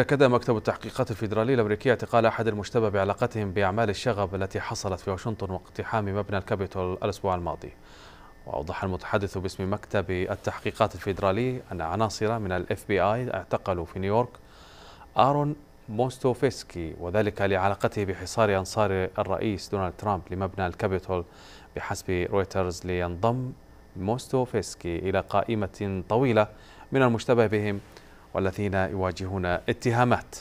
أكد مكتب التحقيقات الفيدرالي الأمريكي اعتقال أحد المشتبه بعلاقتهم بأعمال الشغب التي حصلت في واشنطن واقتحام مبنى الكابيتول الأسبوع الماضي وأوضح المتحدث باسم مكتب التحقيقات الفيدرالي أن عناصر من الاف بي آي اعتقلوا في نيويورك آرون موستوفيسكي وذلك لعلاقته بحصار أنصار الرئيس دونالد ترامب لمبنى الكابيتول بحسب رويترز لينضم موستوفيسكي إلى قائمة طويلة من المشتبه بهم والذين يواجهون اتهامات